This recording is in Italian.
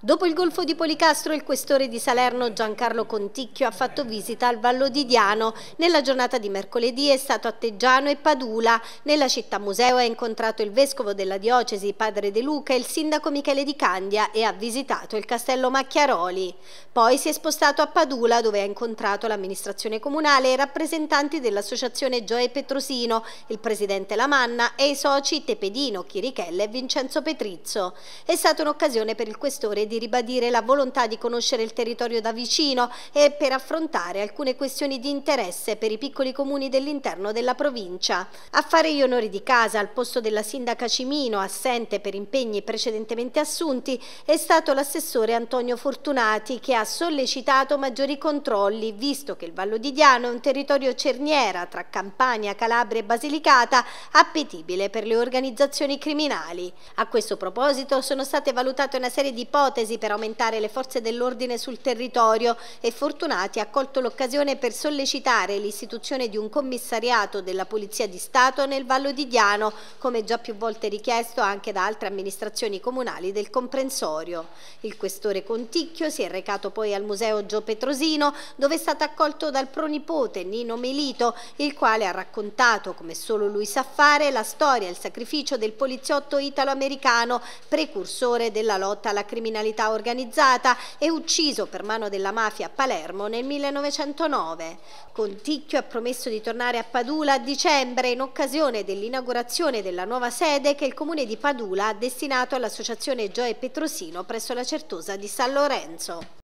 Dopo il Golfo di Policastro, il questore di Salerno Giancarlo Conticchio ha fatto visita al Vallo di Diano. Nella giornata di mercoledì è stato a Teggiano e Padula. Nella città museo ha incontrato il vescovo della diocesi, padre De Luca, e il sindaco Michele Di Candia e ha visitato il castello Macchiaroli. Poi si è spostato a Padula dove ha incontrato l'amministrazione comunale e i rappresentanti dell'associazione Gioe Petrosino, il presidente Lamanna e i soci Tepedino, Chirichella e Vincenzo Petrizzo. È stata un'occasione per il questore di ribadire la volontà di conoscere il territorio da vicino e per affrontare alcune questioni di interesse per i piccoli comuni dell'interno della provincia. A fare gli onori di casa al posto della sindaca Cimino, assente per impegni precedentemente assunti, è stato l'assessore Antonio Fortunati che ha sollecitato maggiori controlli, visto che il Vallo di Diano è un territorio cerniera tra Campania, Calabria e Basilicata, appetibile per le organizzazioni criminali. A questo proposito sono state valutate una serie di ipotesi ipotesi per aumentare le forze dell'ordine sul territorio e Fortunati ha colto l'occasione per sollecitare l'istituzione di un commissariato della Polizia di Stato nel Vallo di Diano, come già più volte richiesto anche da altre amministrazioni comunali del comprensorio. Il questore Conticchio si è recato poi al Museo Gio Petrosino, dove è stato accolto dal pronipote Nino Melito, il quale ha raccontato, come solo lui sa fare, la storia e il sacrificio del poliziotto italo-americano, precursore della lotta alla criminalità criminalità organizzata e ucciso per mano della mafia a Palermo nel 1909. Conticchio ha promesso di tornare a Padula a dicembre in occasione dell'inaugurazione della nuova sede che il comune di Padula ha destinato all'associazione Gioe Petrosino presso la Certosa di San Lorenzo.